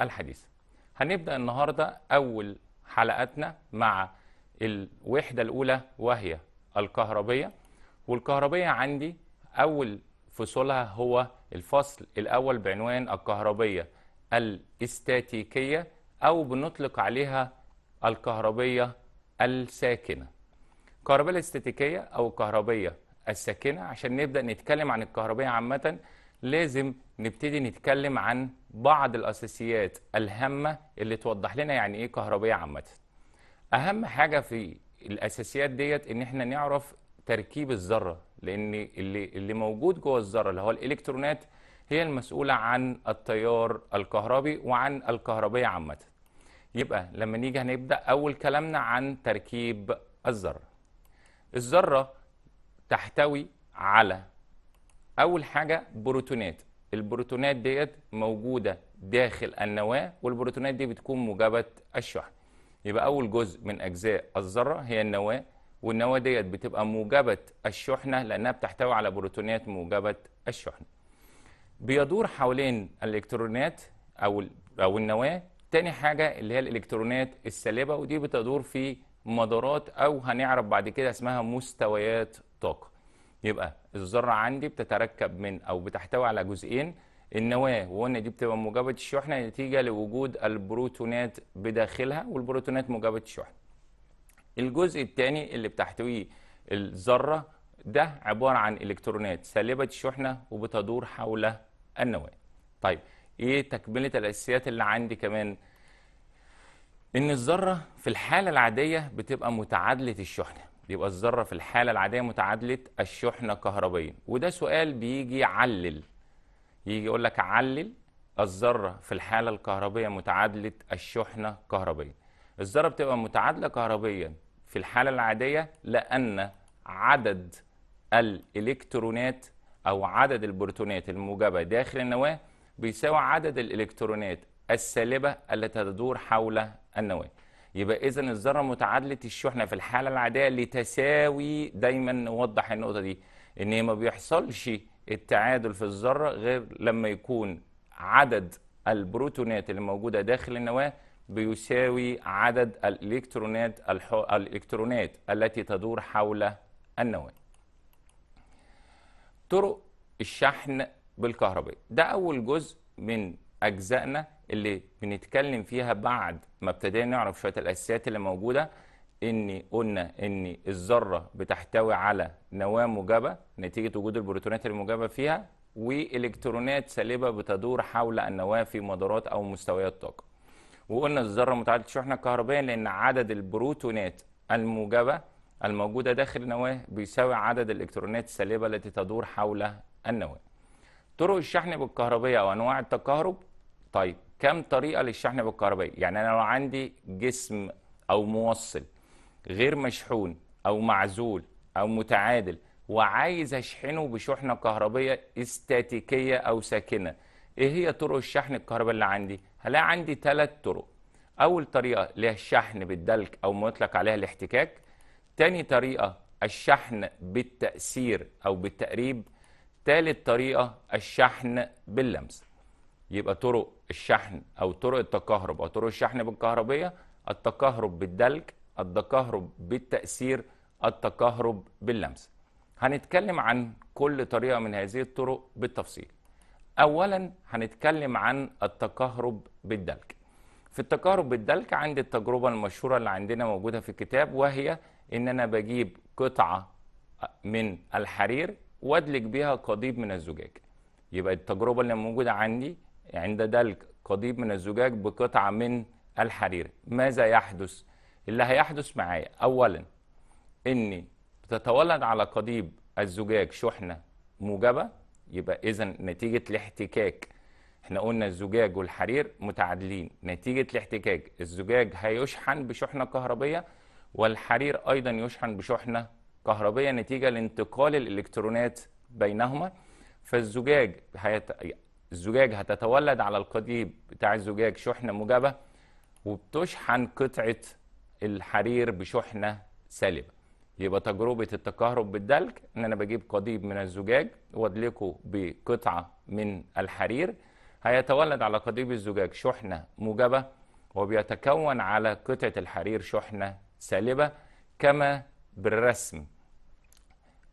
الحديثة هنبدأ النهاردة أول حلقتنا مع الوحدة الأولى وهي الكهربية والكهربية عندي أول فصولها هو الفصل الأول بعنوان الكهربية الاستاتيكية أو بنطلق عليها الكهربية الساكنة الكهربية الاستاتيكية أو الكهربية الساكنة عشان نبدأ نتكلم عن الكهربية عامة لازم نبتدي نتكلم عن بعض الاساسيات الهامه اللي توضح لنا يعني ايه كهربيه عامه اهم حاجه في الاساسيات ديت ان احنا نعرف تركيب الذره لان اللي اللي موجود جوه الذره اللي هو الالكترونات هي المسؤوله عن التيار الكهربي وعن الكهربيه عامه يبقى لما نيجي هنبدا اول كلامنا عن تركيب الذره الذره تحتوي على اول حاجه بروتونات البروتونات ديت موجوده داخل النواه والبروتونات دي بتكون موجبه الشحن يبقى اول جزء من اجزاء الذره هي النواه والنواه ديت بتبقى موجبه الشحنه لانها بتحتوي على بروتونات موجبه الشحنه بيدور حوالين الالكترونات او او النواه تاني حاجه اللي هي الالكترونات السالبه ودي بتدور في مدارات او هنعرف بعد كده اسمها مستويات طاقه يبقى الذره عندي بتتركب من او بتحتوي على جزئين النواه وقلنا دي بتبقى موجبه الشحنه نتيجه لوجود البروتونات بداخلها والبروتونات موجبه الشحنه. الجزء الثاني اللي بتحتويه الذره ده عباره عن الكترونات سالبه الشحنه وبتدور حول النواه. طيب ايه تكمله الاساسيات اللي عندي كمان؟ ان الذره في الحاله العاديه بتبقى متعادله الشحنه. يبقى الذره في الحاله العاديه متعادله الشحنه كهربيا وده سؤال بيجي علل يجي يقول لك علل الذره في الحاله الكهربيه متعادله الشحنه كهربيا الذره بتبقى متعادله كهربيا في الحاله العاديه لان عدد الالكترونات او عدد البروتونات الموجبه داخل النواه بيساوي عدد الالكترونات السالبه التي تدور حول النواه يبقى اذا الذره متعادله الشحنه في الحاله العاديه لتساوي دايما نوضح النقطه دي ان ما بيحصلش التعادل في الذره غير لما يكون عدد البروتونات اللي موجوده داخل النواه بيساوي عدد الالكترونات الحو... الالكترونات التي تدور حول النواه طرق الشحن بالكهرباء ده اول جزء من اجزائنا اللي بنتكلم فيها بعد ما ابتدينا نعرف شويه الاساسيات اللي موجوده ان قلنا ان الذره بتحتوي على نواه موجبه نتيجه وجود البروتونات الموجبه فيها والكترونات سالبه بتدور حول النواه في مدارات او مستويات طاقه وقلنا الذره متعدده الشحنه الكهربائيه لان عدد البروتونات الموجبه الموجوده داخل النواه بيساوي عدد الالكترونات السالبه التي تدور حول النواه طرق الشحن بالكهربية أو أنواع التكهرب طيب كم طريقه للشحن بالكهربائي يعني انا لو عندي جسم او موصل غير مشحون او معزول او متعادل وعايز اشحنه بشحنه كهربيه استاتيكيه او ساكنه ايه هي طرق الشحن الكهرباء اللي عندي هلاقي عندي ثلاث طرق اول طريقه اللي هي الشحن بالدلك او ما يطلق عليها الاحتكاك تاني طريقه الشحن بالتاثير او بالتقريب تالت طريقه الشحن باللمس يبقى طرق الشحن او طرق التكهرب او طرق الشحن بالكهربيه التكهرب بالدلك التكهرب بالتاثير التكهرب باللمس هنتكلم عن كل طريقه من هذه الطرق بالتفصيل اولا هنتكلم عن التكهرب بالدلك في التكهرب بالدلك عندي التجربه المشهوره اللي عندنا موجوده في الكتاب وهي ان انا بجيب قطعه من الحرير وادلك بها قضيب من الزجاج يبقى التجربه اللي موجوده عندي عند دلك قضيب من الزجاج بقطعة من الحرير ماذا يحدث؟ اللي هيحدث معايا أولا إن تتولد على قضيب الزجاج شحنة موجبة يبقى إذا نتيجة الاحتكاك احنا قلنا الزجاج والحرير متعادلين نتيجة الاحتكاك الزجاج هيشحن بشحنة كهربية والحرير أيضا يشحن بشحنة كهربية نتيجة لانتقال الإلكترونات بينهما فالزجاج الزجاج هتتولد على القضيب بتاع الزجاج شحنة موجبة وبتشحن قطعة الحرير بشحنة سالبة يبقى تجربة التكهرب بالدلك ان انا بجيب قضيب من الزجاج وادلكه بقطعة من الحرير هيتولد على قضيب الزجاج شحنة موجبة وبيتكون على قطعة الحرير شحنة سالبة كما بالرسم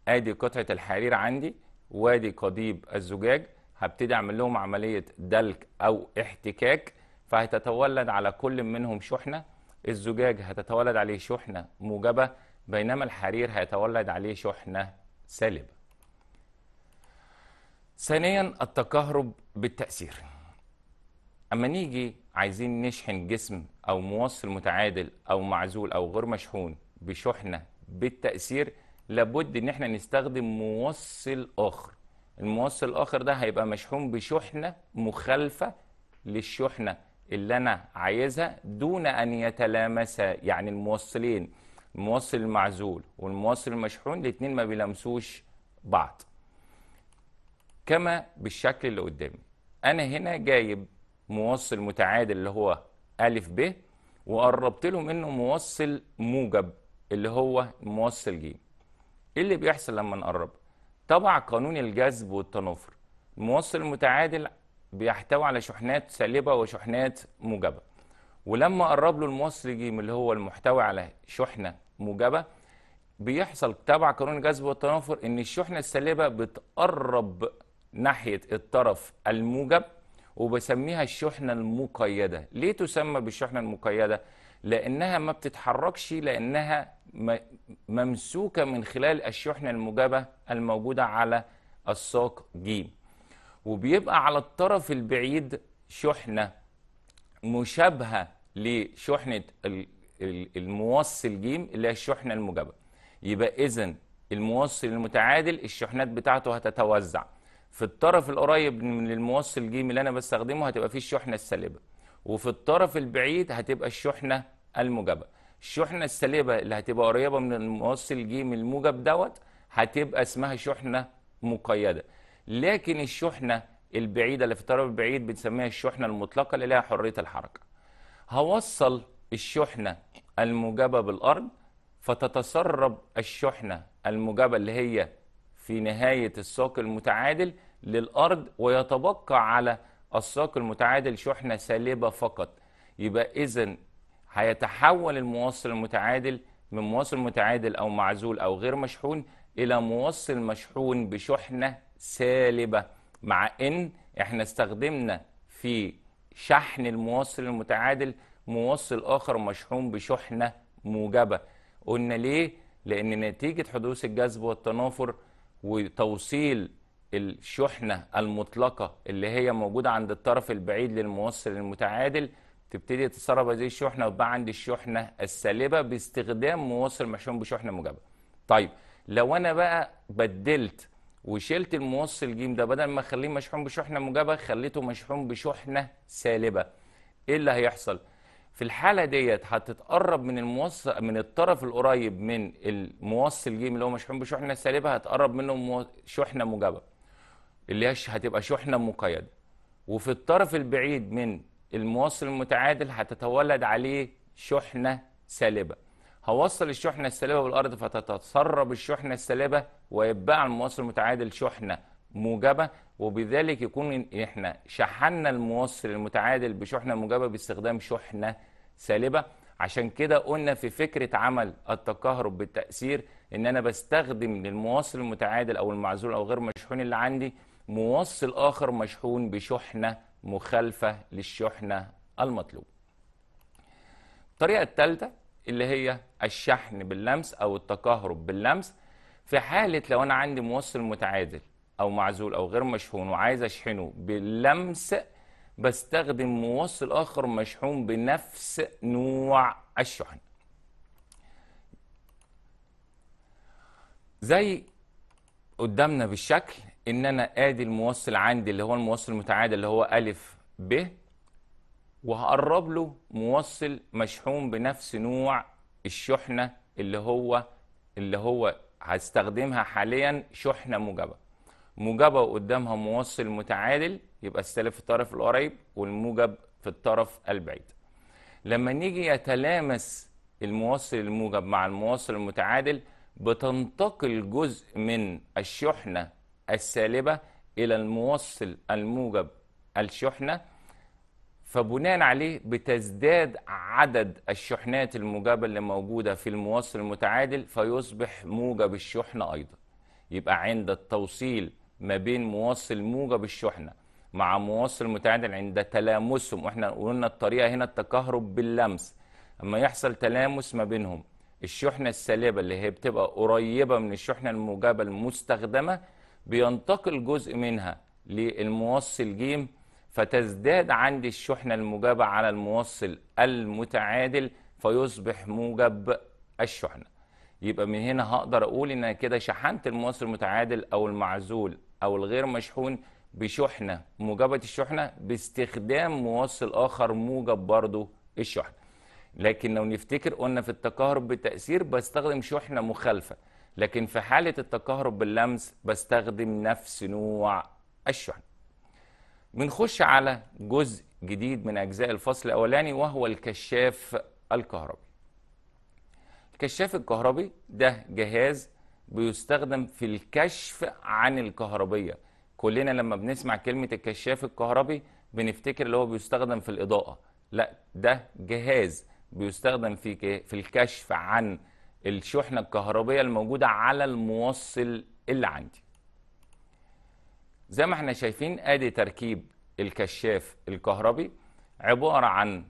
ادي قطعة الحرير عندي وادي قضيب الزجاج هبتدي اعمل لهم عمليه دلك او احتكاك فهتتولد على كل منهم شحنه الزجاج هتتولد عليه شحنه موجبه بينما الحرير هيتولد عليه شحنه سالبه ثانيا التكهرب بالتاثير اما نيجي عايزين نشحن جسم او موصل متعادل او معزول او غير مشحون بشحنه بالتاثير لابد ان احنا نستخدم موصل اخر الموصل الاخر ده هيبقى مشحون بشحنه مخالفه للشحنه اللي انا عايزها دون ان يتلامسا يعني الموصلين الموصل المعزول والموصل المشحون الاثنين ما بيلامسوش بعض كما بالشكل اللي قدامي انا هنا جايب موصل متعادل اللي هو أ ب وقربت لهم انه موصل موجب اللي هو موصل ج ايه اللي بيحصل لما نقرب طبع قانون الجذب والتنافر الموصل المتعادل بيحتوي على شحنات سالبه وشحنات موجبه ولما قرب له الموصل جيم اللي هو المحتوي على شحنه موجبه بيحصل تبع قانون الجذب والتنافر ان الشحنه السالبه بتقرب ناحيه الطرف الموجب وبسميها الشحنه المقيده ليه تسمى بالشحنه المقيده لانها ما بتتحركش لانها ممسوكة من خلال الشحنة الموجبة الموجودة على الساق ج وبيبقى على الطرف البعيد شحنة مشابهة لشحنة الموصل ج اللي هي الشحنة الموجبة يبقى إذن الموصل المتعادل الشحنات بتاعته هتتوزع في الطرف القريب من الموصل ج اللي أنا بستخدمه هتبقى فيه الشحنة السالبة وفي الطرف البعيد هتبقى الشحنة الموجبة الشحنه السالبه اللي هتبقى قريبه من الموصل جيم الموجب دوت هتبقى اسمها شحنه مقيده لكن الشحنه البعيده اللي في الطرف البعيد بنسميها الشحنه المطلقه اللي لها حريه الحركه هوصل الشحنه الموجبه بالارض فتتسرب الشحنه الموجبه اللي هي في نهايه الساق المتعادل للارض ويتبقى على الساق المتعادل شحنه سالبه فقط يبقى اذا هيتحول الموصل المتعادل من موصل متعادل أو معزول أو غير مشحون إلى موصل مشحون بشحنة سالبة مع إن إحنا استخدمنا في شحن الموصل المتعادل موصل آخر مشحون بشحنة موجبة قلنا ليه؟ لأن نتيجة حدوث الجذب والتنافر وتوصيل الشحنة المطلقة اللي هي موجودة عند الطرف البعيد للموصل المتعادل تبتدي تتصرف هذه الشحنه وتبقى عندي الشحنه السالبه باستخدام موصل محشوم بشحنه موجبه. طيب لو انا بقى بدلت وشلت الموصل ج ده بدل ما اخليه مشحون بشحنه موجبه خليته مشحون بشحنه سالبه. ايه اللي هيحصل؟ في الحاله ديت هتتقرب من الموصل من الطرف القريب من الموصل ج اللي هو مشحون بشحنه سالبه هتقرب منه مو... شحنه موجبه. اللي هي هتبقى شحنه مقيده. وفي الطرف البعيد من المواصل المتعادل هتتولد عليه شحنة سالبة هوصل الشحنة السالبة بالأرض فتتسرب الشحنة السالبة ويبقى على المواصل المتعادل شحنة موجبة وبذلك يكون احنا شحنا الموصل المتعادل بشحنة موجبة باستخدام شحنة سالبة عشان كده قلنا في فكرة عمل التكهرب بالتأثير ان انا بستخدم للمواصل المتعادل او المعزول او غير مشحون اللي عندي موصل اخر مشحون بشحنة مخالفة للشحنة المطلوب الطريقة الثالثة اللي هي الشحن باللمس أو التكهرب باللمس في حالة لو أنا عندي موصل متعادل أو معزول أو غير مشحون وعايز أشحنه باللمس بستخدم موصل آخر مشحون بنفس نوع الشحن زي قدامنا بالشكل ان انا ادي الموصل عندي اللي هو الموصل المتعادل اللي هو الف ب وهقرب له موصل مشحون بنفس نوع الشحنه اللي هو اللي هو هستخدمها حاليا شحنه موجبه موجبه وقدامها موصل متعادل يبقى السالب في الطرف القريب والموجب في الطرف البعيد لما نيجي يتلامس الموصل الموجب مع الموصل المتعادل بتنتقل جزء من الشحنه السالبة إلى الموصل الموجب الشحنة فبناء عليه بتزداد عدد الشحنات الموجبة اللي موجودة في الموصل المتعادل فيصبح موجب الشحنة أيضا يبقى عند التوصيل ما بين موصل موجب الشحنة مع موصل متعادل عند تلامسهم واحنا قلنا الطريقة هنا التكهرب باللمس اما يحصل تلامس ما بينهم الشحنة السالبة اللي هي بتبقى قريبة من الشحنة الموجبة المستخدمة بينتقل جزء منها للموصل ج فتزداد عندي الشحنة الموجبة على الموصل المتعادل فيصبح موجب الشحنة يبقى من هنا هقدر أقول إن أنا كده شحنت الموصل المتعادل أو المعزول أو الغير مشحون بشحنة موجبة الشحنة باستخدام موصل آخر موجب برضه الشحنة لكن لو نفتكر قلنا في التكهرب بتأثير بستخدم شحنة مخالفة لكن في حالة التكهرب باللمس بستخدم نفس نوع الشحن بنخش على جزء جديد من أجزاء الفصل الأولاني وهو الكشاف الكهربي الكشاف الكهربي ده جهاز بيستخدم في الكشف عن الكهربية كلنا لما بنسمع كلمة الكشاف الكهربي بنفتكر اللي هو بيستخدم في الإضاءة لا ده جهاز بيستخدم في في الكشف عن الشحنه الكهربيه الموجوده على الموصل اللي عندي زي ما احنا شايفين ادي تركيب الكشاف الكهربي عباره عن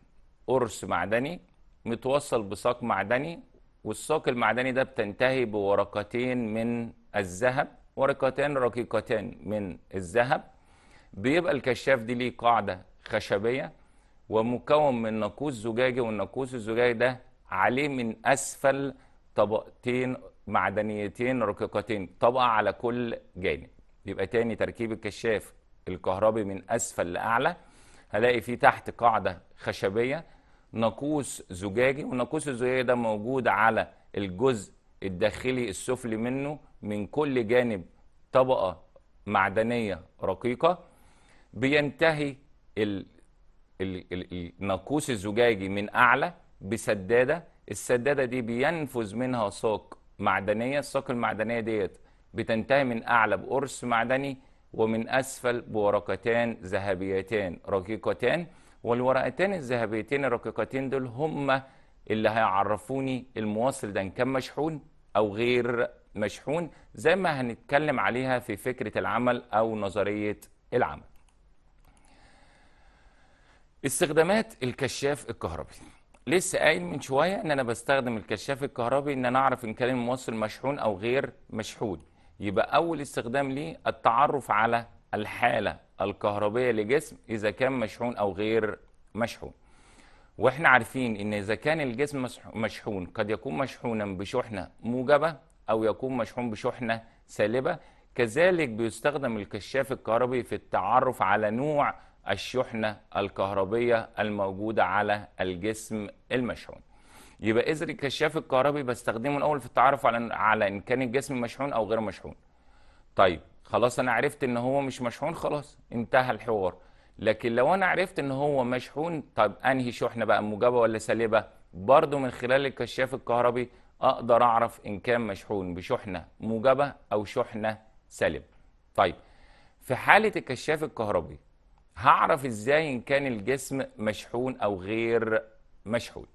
قرص معدني متوصل بساق معدني والساق المعدني ده بتنتهي بورقتين من الذهب ورقتين رقيقتين من الذهب بيبقى الكشاف دي ليه قاعده خشبيه ومكون من ناقوس زجاجي والناقوس الزجاجي ده عليه من اسفل طبقتين معدنيتين رقيقتين طبقة على كل جانب يبقى تاني تركيب الكشاف الكهربي من أسفل لأعلى هلاقي فيه تحت قاعدة خشبية ناقوس زجاجي والناقوس الزجاجي ده موجود على الجزء الداخلي السفلي منه من كل جانب طبقة معدنية رقيقة بينتهي الناقوس الزجاجي من أعلى بسدادة السداده دي بينفذ منها ساق معدنيه الساق المعدنيه ديت بتنتهي من اعلى بقرص معدني ومن اسفل بورقتان ذهبيتان رقيقتان والورقتان الذهبيتين الرقيقتين دول هم اللي هيعرفوني المواصل ده ان كان مشحون او غير مشحون زي ما هنتكلم عليها في فكره العمل او نظريه العمل استخدامات الكشاف الكهربي لسه قايل من شويه ان انا بستخدم الكشاف الكهربي ان انا اعرف ان كان الموصل مشحون او غير مشحون يبقى اول استخدام ليه التعرف على الحاله الكهربيه لجسم اذا كان مشحون او غير مشحون واحنا عارفين ان اذا كان الجسم مشحون قد يكون مشحونا بشحنه موجبه او يكون مشحون بشحنه سالبه كذلك بيستخدم الكشاف الكهربي في التعرف على نوع الشحنة الكهربية الموجودة على الجسم المشحون يبقى إذر الكشاف الكهربي بستخدمه الأول في التعرف على على إن كان الجسم مشحون أو غير مشحون طيب خلاص أنا عرفت إن هو مش مشحون خلاص انتهى الحوار لكن لو أنا عرفت إن هو مشحون طب أنهي شحنة بقى موجبة ولا سالبة برضه من خلال الكشاف الكهربي أقدر أعرف إن كان مشحون بشحنة موجبة أو شحنة سالبة طيب في حالة الكشاف الكهربي هعرف ازاي ان كان الجسم مشحون او غير مشحون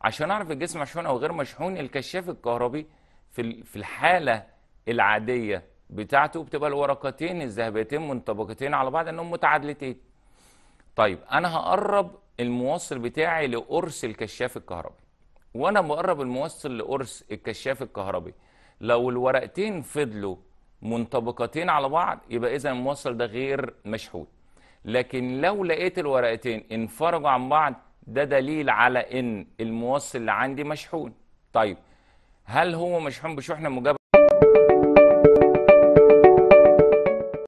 عشان اعرف الجسم مشحون او غير مشحون الكشاف الكهربي في في الحاله العاديه بتاعته بتبقى الورقتين الذهبيتين منطبقتين على بعض انهم متعادلتين طيب انا هقرب الموصل بتاعي لقرص الكشاف الكهربي وانا مقرب الموصل لقرص الكشاف الكهربي لو الورقتين فضلوا منطبقتين على بعض يبقى اذا الموصل ده غير مشحون لكن لو لقيت الورقتين انفرجوا عن بعض ده دليل على ان الموصل اللي عندي مشحون طيب هل هو مشحون بشحنه موجبه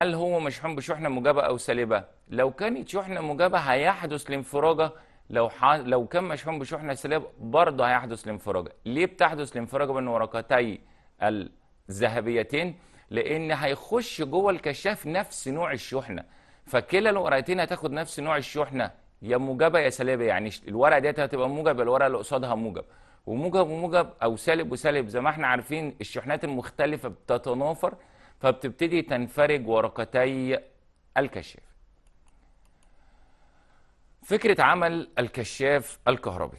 هل هو مشحون بشحنه موجبه او سالبه لو كانت شحنه موجبه هيحدث الانفراجه لو ح... لو كان مشحون بشحنه سالبه برضه هيحدث الانفراجه ليه بتحدث الانفراجه بين ورقتي الذهبيتين لان هيخش جوه الكشاف نفس نوع الشحنه فكلا الورقتين هتاخد نفس نوع الشحنه يا موجبه يا سالبه يعني الورقه ديت هتبقى موجب الورقه اللي قصادها موجب وموجب وموجب او سالب وسالب زي ما احنا عارفين الشحنات المختلفه بتتنافر فبتبتدي تنفرج ورقتي الكشاف فكره عمل الكشاف الكهربي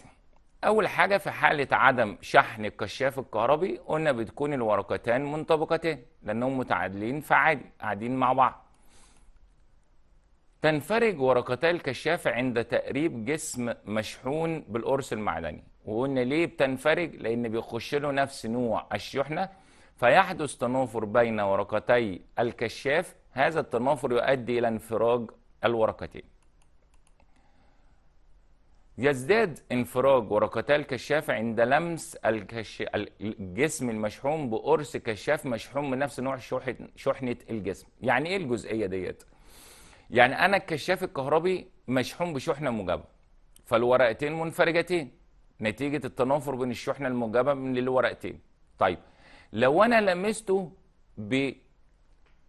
أول حاجة في حالة عدم شحن الكشاف الكهربي قلنا بتكون الورقتان منطبقتين لأنهم متعادلين فعادي قاعدين مع بعض تنفرج ورقتا الكشاف عند تقريب جسم مشحون بالقرص المعدني وقلنا ليه بتنفرج لأن بيخش له نفس نوع الشحنة فيحدث تنافر بين ورقتي الكشاف هذا التنافر يؤدي إلى انفراج الورقتين يزداد انفراج وركتال الكشاف عند لمس الكش... الجسم المشحوم بقرص كشاف مشحوم من نفس نوع شح... شحنة الجسم يعني ايه الجزئية ديت؟ يعني انا الكشاف الكهربي مشحوم بشحنة موجبة فالورقتين منفرجتين نتيجة التنافر بين الشحنة الموجبة من الورقتين طيب لو انا لمسته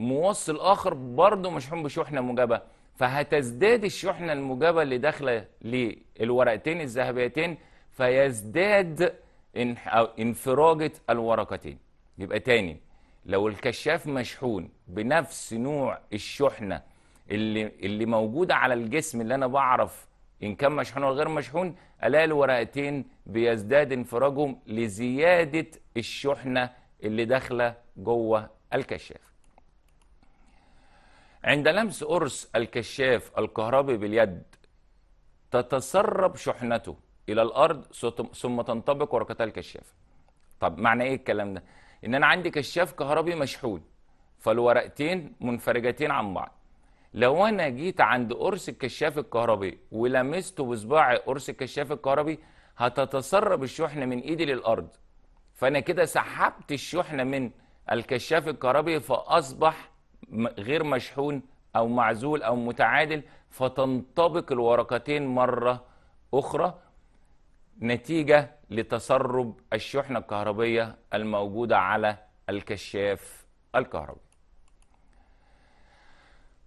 بموصل اخر برضه مشحوم بشحنة موجبة فهتزداد الشحنة الموجبة اللي داخلة للورقتين الذهبيتين فيزداد انفراجة الورقتين يبقى تاني لو الكشاف مشحون بنفس نوع الشحنة اللي, اللي موجودة على الجسم اللي أنا بعرف إن كان مشحون ولا غير مشحون ألاقي الورقتين بيزداد انفراجهم لزيادة الشحنة اللي داخلة جوه الكشاف عند لمس قرص الكشاف الكهربي باليد تتسرب شحنته إلى الأرض ثم تنطبق ورقتها الكشاف طب معنى إيه الكلام ده؟ إن أنا عندي كشاف كهربي مشحون فالورقتين منفرجتين عن بعض لو أنا جيت عند قرص الكشاف الكهربي ولمسته بصباعي قرص الكشاف الكهربي هتتسرب الشحنة من إيدي للأرض فأنا كده سحبت الشحنة من الكشاف الكهربي فأصبح غير مشحون أو معزول أو متعادل فتنطبق الورقتين مرة أخرى نتيجة لتسرب الشحنة الكهربية الموجودة على الكشاف الكهربي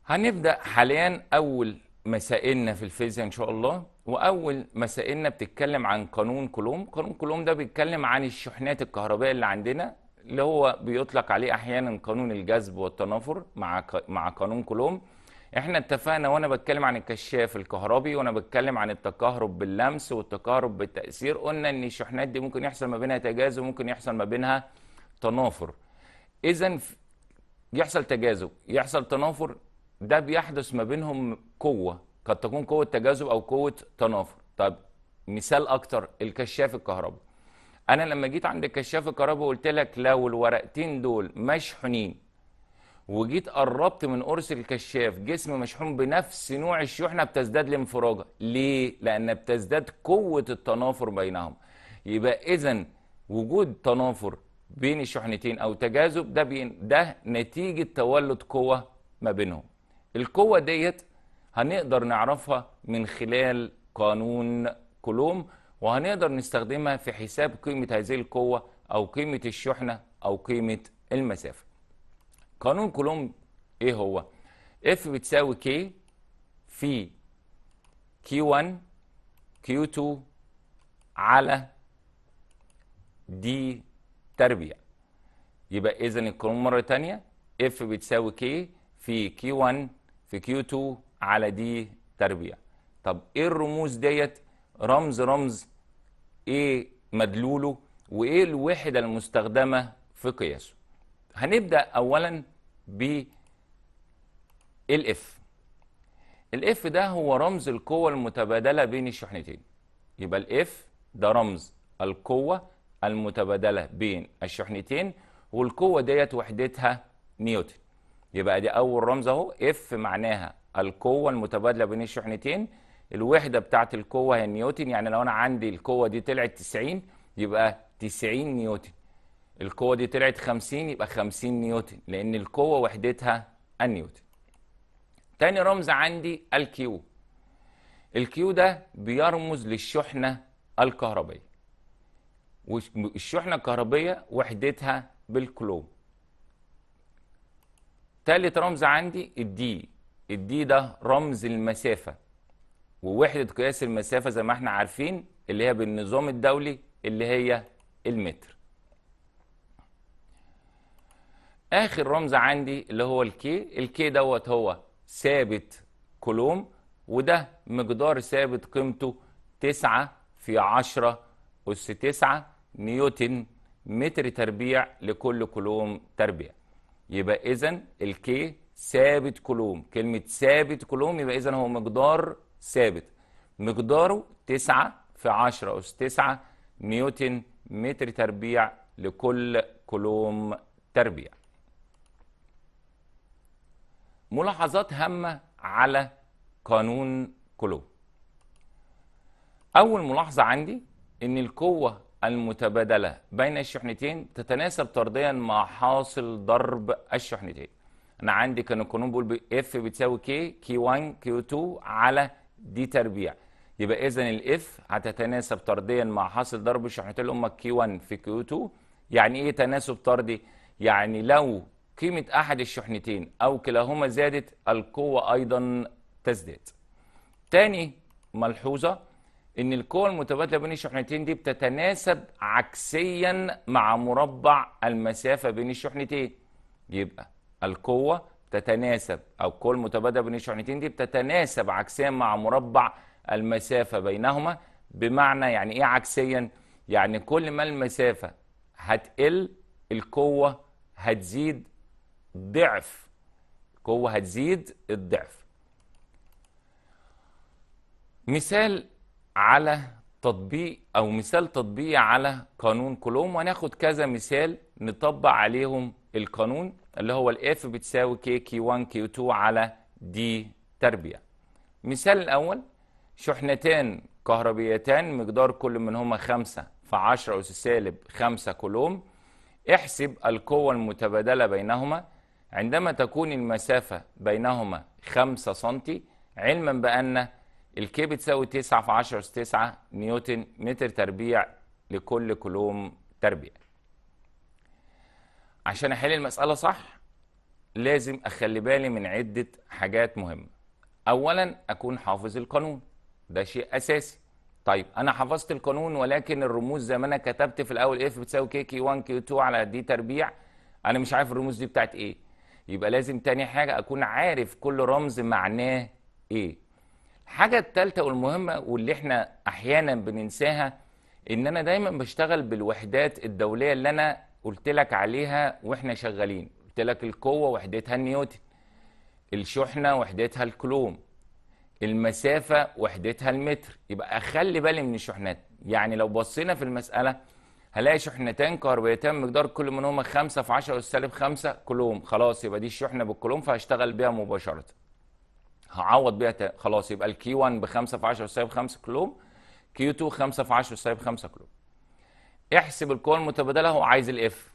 هنبدأ حاليا أول مسائلنا في الفيزياء إن شاء الله وأول مسائلنا بتتكلم عن قانون كولوم قانون كولوم ده بيتكلم عن الشحنات الكهربائية اللي عندنا اللي هو بيطلق عليه احيانا قانون الجذب والتنافر مع مع قانون كولوم احنا اتفقنا وانا بتكلم عن الكشاف الكهربي وانا بتكلم عن التكهرب باللمس والتكهرب بالتاثير قلنا ان الشحنات دي ممكن يحصل ما بينها تجاذب وممكن يحصل ما بينها تنافر اذا يحصل تجاذب يحصل تنافر ده بيحدث ما بينهم قوه قد تكون قوه تجاذب او قوه تنافر طب مثال اكتر الكشاف الكهربي انا لما جيت عند كشاف الكهرباء وقلت لك لو الورقتين دول مشحونين وجيت قربت من قرص الكشاف جسم مشحون بنفس نوع الشحنه بتزداد الانفراجه ليه لان بتزداد قوه التنافر بينهم يبقى اذا وجود تنافر بين الشحنتين او تجاذب ده بين ده نتيجه تولد قوه ما بينهم القوه ديت هنقدر نعرفها من خلال قانون كولوم وهنقدر نستخدمها في حساب قيمة هذه القوة أو قيمة الشحنة أو قيمة المسافة قانون كولومب إيه هو؟ F بتساوي K في Q1 Q2 على دي تربيع يبقى إذا القانون مرة تانية F بتساوي K في Q1 في Q2 على دي تربيع طب إيه الرموز ديت رمز رمز ايه مدلوله وايه الوحدة المستخدمة في قياسه هنبدأ اولا الاف الاف ده هو رمز القوة المتبادلة بين الشحنتين يبقى الاف ده رمز القوة المتبادلة بين الشحنتين والقوة ديت وحدتها نيوتن يبقى دي أول رمز أهو اف معناها القوة المتبادلة بين الشحنتين الوحده بتاعه القوه هي نيوتن يعني لو انا عندي القوه دي طلعت 90 يبقى 90 نيوتن القوه دي طلعت 50 يبقى 50 نيوتن لان القوه وحدتها النيوتن تاني رمز عندي الكيو الكيو ده بيرمز للشحنه الكهربية والشحنه الكهربية وحدتها بالكلوم تالت رمز عندي الدي الدي ده رمز المسافه ووحده قياس المسافه زي ما احنا عارفين اللي هي بالنظام الدولي اللي هي المتر اخر رمز عندي اللي هو الكي الكي دوت هو ثابت كولوم وده مقدار ثابت قيمته 9 في 10 أس 9 نيوتن متر تربيع لكل كولوم تربيع يبقى إذا الكي ثابت كولوم كلمة ثابت كولوم يبقى إذا هو مقدار ثابت مقداره 9 في 10 أس 9 نيوتن متر تربيع لكل كولوم تربيع ملاحظات هامة على قانون كولوم أول ملاحظة عندي أن القوة المتبادلة بين الشحنتين تتناسب طرديا مع حاصل ضرب الشحنتين أنا عندي كان القانون بيقول اف بتساوي كي كي 1 كي 2 على دي تربيع يبقى اذا الاف هتتناسب طرديا مع حاصل ضرب اللي هم كي 1 في كيو 2 يعني ايه تناسب طردي يعني لو قيمه احد الشحنتين او كلاهما زادت القوه ايضا تزداد تاني ملحوظه ان القوه المتبادله بين الشحنتين دي بتتناسب عكسيا مع مربع المسافه بين الشحنتين يبقى القوه تتناسب أو كل متبادل بين الشحنتين دي بتتناسب عكسيا مع مربع المسافة بينهما بمعنى يعني إيه عكسيا؟ يعني كل ما المسافة هتقل القوة هتزيد ضعف القوة هتزيد الضعف مثال على تطبيق أو مثال تطبيقي على قانون كولوم وناخد كذا مثال نطبق عليهم القانون اللي هو الاف بتساوي كي كي 1 كي 2 على دي تربيع مثال الأول شحنتان كهربيتان مقدار كل منهما 5 10 أس سالب 5 كولوم احسب القوة المتبادلة بينهما عندما تكون المسافة بينهما 5 سنتي علما بأن الكي بتساوي 9 في 10 أس 9 نيوتن متر تربيع لكل كولوم تربيع عشان احل المساله صح لازم اخلي بالي من عده حاجات مهمه اولا اكون حافظ القانون ده شيء اساسي طيب انا حفظت القانون ولكن الرموز زي ما انا كتبت في الاول اف بتساوي كي كي 1 كي 2 على دي تربيع انا مش عارف الرموز دي بتاعت ايه يبقى لازم تاني حاجه اكون عارف كل رمز معناه ايه الحاجه الثالثه والمهمه واللي احنا احيانا بننساها ان انا دايما بشتغل بالوحدات الدوليه اللي انا قلت لك عليها واحنا شغالين قلت لك القوه وحدتها النيوتن الشحنه وحدتها الكلوم المسافه وحدتها المتر يبقى اخلي بالي من الشحنات يعني لو بصينا في المساله هلاقي شحنتين كهربائيتين مقدار كل منهما 5 في 10 السالب 5 كلوم خلاص يبقى دي الشحنه بالكلوم فهشتغل بيها مباشره هعوض بيها خلاص يبقى الكي 1 ب 5 في 10 السالب 5 كلوم كي 2 5 في 10 السالب 5 كلوم احسب القوه المتبادله هو عايز الاف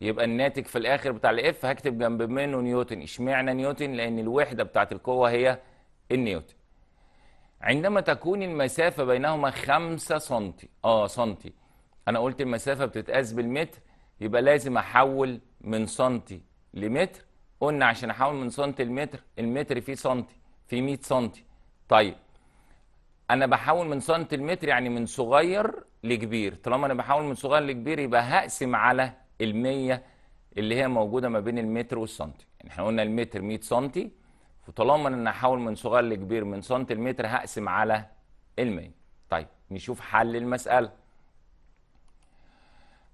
يبقى الناتج في الاخر بتاع الاف هكتب جنب منه نيوتن اشمعنى نيوتن لان الوحده بتاعت القوه هي النيوتن عندما تكون المسافه بينهما 5 سنتي اه سنتي انا قلت المسافه بتتقاس بالمتر يبقى لازم احول من سنتي لمتر قلنا عشان احول من سنتي لمتر المتر فيه سنتي فيه 100 سنتي طيب انا بحاول من سنتيمتر يعني من صغير لكبير طالما انا بحاول من صغير لكبير يبقى هقسم على المية اللي هي موجودة ما بين المتر والسنتي يعني احنا قلنا المتر 100 سنتي فطالما انا هحاول من صغير لكبير من سنتي هقسم على المية طيب نشوف حل المسألة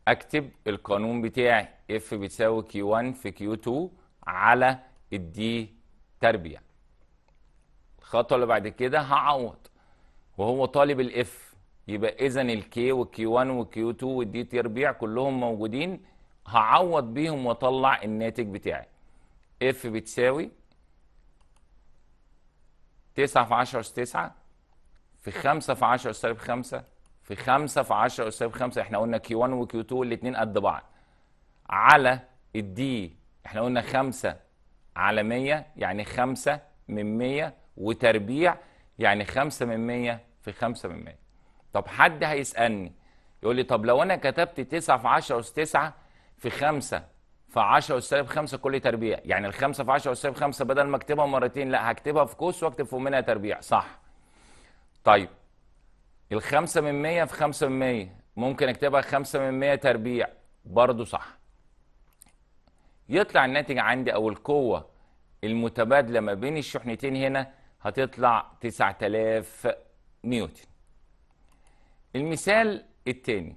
اكتب القانون بتاعي اف بتساوي كيو 1 في كيو 2 على الدي تربيع الخطوة اللي بعد كده هعوض وهو طالب الاف يبقى اذا الكي والكي 1 والكي 2 والدي تربيع كلهم موجودين هعوض بيهم واطلع الناتج بتاعي اف بتساوي 9 في 10 اس 9 في 5 في 10 اس 5 في 5 في 10 اس 5 احنا قلنا كيو 1 وكيو 2 الاثنين قد بعض على الدي احنا قلنا 5 على 100 يعني 5 من 100 وتربيع يعني 5 من 100 في 5 طب حد هيسالني يقول لي طب لو انا كتبت 9 في 10 اس 9 في 5 في 10 اس سالب 5 كل تربيع يعني ال 5 في 10 اس سالب 5 بدل ما اكتبها مرتين لا هكتبها في قوس واكتب فوق منها تربيع صح طيب ال 5 من 100 في 5 من 100 ممكن اكتبها 5 من 100 تربيع برضه صح يطلع الناتج عندي او القوه المتبادله ما بين الشحنتين هنا هتطلع 9000 نيوتن المثال الثاني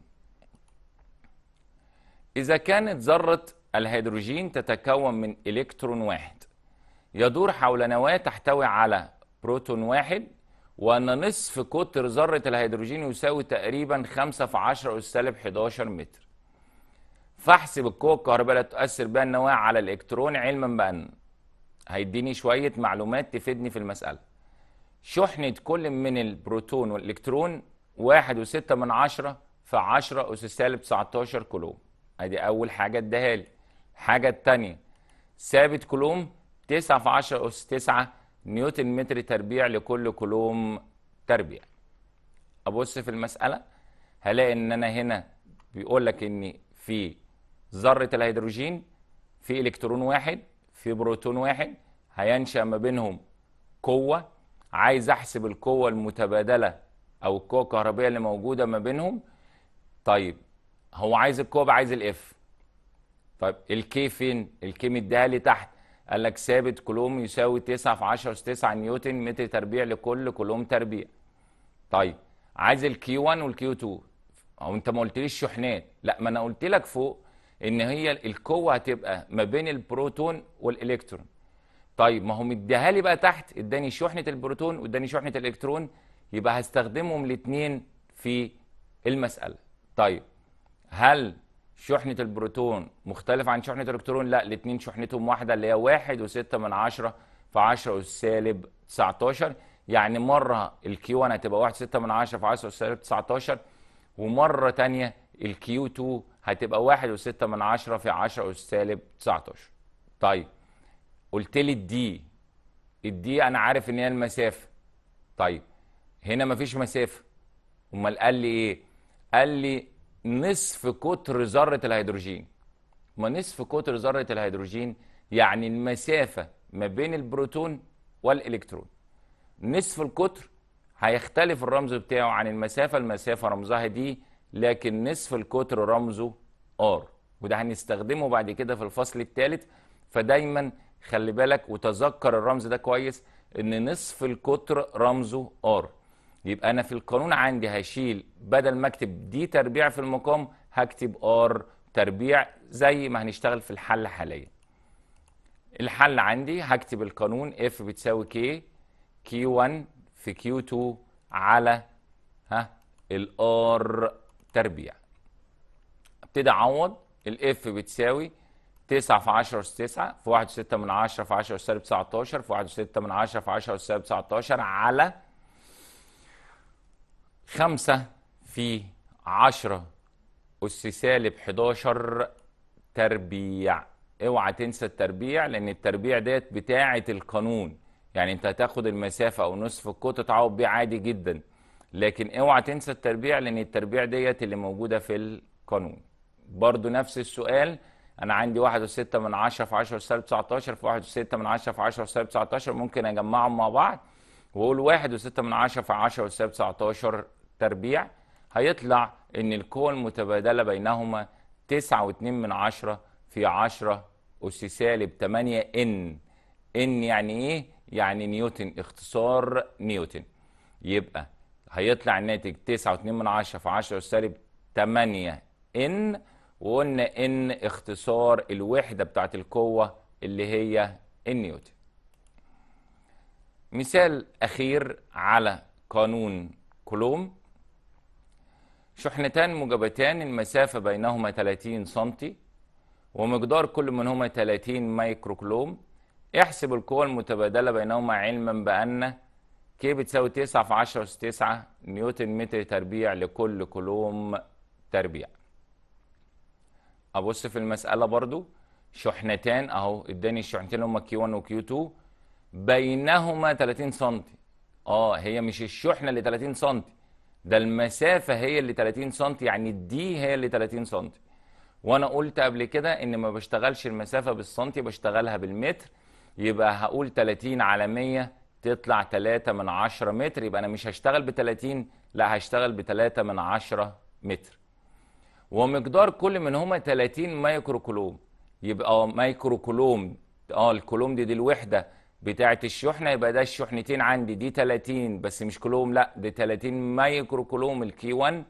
إذا كانت ذرة الهيدروجين تتكون من إلكترون واحد يدور حول نواة تحتوي على بروتون واحد وأن نصف قطر ذرة الهيدروجين يساوي تقريبا 5 في 10 أس سالب 11 متر فاحسب القوة الكهربائية التي تؤثر بها النواة على الإلكترون علما بأن هيديني شوية معلومات تفيدني في المسألة شحنة كل من البروتون والإلكترون واحد وستة من عشرة في عشرة أسس سالب 19 كولوم أدي أول حاجة اداها لي الحاجة التانية ثابت كولوم تسعة في عشرة أس تسعة نيوتن متر تربيع لكل كولوم تربيع أبص في المسألة هلاقي إن أنا هنا بيقول لك إن في ذرة الهيدروجين في إلكترون واحد في بروتون واحد هينشأ ما بينهم قوة عايز احسب القوه المتبادله او القوه الكهربيه اللي موجوده ما بينهم طيب هو عايز القوه عايز الاف طيب الكي فين الكي مديها لي تحت قال لك ثابت كولوم يساوي 9 في 10 اس 9 نيوتن متر تربيع لكل كولوم تربيع طيب عايز الكيو 1 والكيو 2 هو انت ما قلتليش شحنات لا ما انا قلت لك فوق ان هي القوه هتبقى ما بين البروتون والالكترون طيب ما هو مديها لي بقى تحت اداني شحنه البروتون واداني شحنه الالكترون يبقى هستخدمهم الاثنين في المساله طيب هل شحنه البروتون مختلفه عن شحنه الالكترون لا الاثنين شحنتهم واحده اللي هي واحد وستة من عشرة في 10 والسالب 19 يعني مره الكيو 1 هتبقى واحد ستة من عشرة في 10 والسالب 19 ومره ثانيه الكيو 2 هتبقى واحد وستة من عشرة في 10 والسالب 19 طيب قلت لي الدي الدي انا عارف ان هي المسافه طيب هنا مفيش مسافه امال قال لي ايه قال لي نصف قطر ذره الهيدروجين ما نصف قطر ذره الهيدروجين يعني المسافه ما بين البروتون والالكترون نصف القطر هيختلف الرمز بتاعه عن المسافه المسافه رمزها دي لكن نصف القطر رمزه ار وده هنستخدمه بعد كده في الفصل الثالث فدايما خلي بالك وتذكر الرمز ده كويس ان نصف القطر رمزه ار يبقى انا في القانون عندي هشيل بدل ما اكتب دي تربيع في المقام هكتب ار تربيع زي ما هنشتغل في الحل حاليا الحل عندي هكتب القانون اف بتساوي كي كي 1 في كيو 2 على ها الار تربيع ابتدي اعوض الاف بتساوي 9 في 10 أس 9 في 1 6 من 10 في 10 أس 19 في 1 6 من 10 في 10 أس 19 على 5 في 10 أس سالب 11 تربيع اوعى تنسى التربيع لأن التربيع ديت بتاعة القانون يعني أنت هتاخد المسافة أو نصف الكوت تعوض بيه عادي جدا لكن اوعى تنسى التربيع لأن التربيع ديت اللي موجودة في القانون برضو نفس السؤال انا عندي 1.6 من 10 في 10 سالب 19 في 1.6 من 10 في 10 سالب 19 ممكن اجمعهم مع بعض واقول 1.6 من 10 في 10 سالب 19 تربيع هيطلع ان القوى المتبادله بينهما 9.2 من 10 في 10 اس سالب 8 ان ان يعني ايه يعني نيوتن اختصار نيوتن يبقى هيطلع الناتج 9.2 من 10 في 10 سالب 8 ان وقلنا ان اختصار الوحده بتاعه القوه اللي هي النيوتن مثال اخير على قانون كولوم شحنتان موجبتان المسافه بينهما 30 سم ومقدار كل منهما 30 مايكرو كولوم احسب القوة المتبادلة بينهما علما بأن ك بتساوي 9 في 10 أس 9 نيوتن متر تربيع لكل كولوم تربيع ابص في المساله برضو شحنتان اهو اداني الشحنتين هم كيو 1 وكيو 2 بينهما 30 سم اه هي مش الشحنه اللي 30 سم ده المسافه هي اللي 30 سم يعني الدي هي اللي 30 سم وانا قلت قبل كده ان ما بشتغلش المسافه بالسنتي بشتغلها بالمتر يبقى هقول 30 على 100 تطلع 3 من 10 متر يبقى انا مش هشتغل ب 30 لا هشتغل ب 3 من 10 متر ومقدار كل منهما 30 مايكرو كولوم يبقى آه، مايكرو كولوم اه الكولوم دي, دي الوحده بتاعه الشحنه يبقى ده الشحنتين عندي دي 30 بس مش كولوم لا دي 30 مايكرو كولوم الكي 1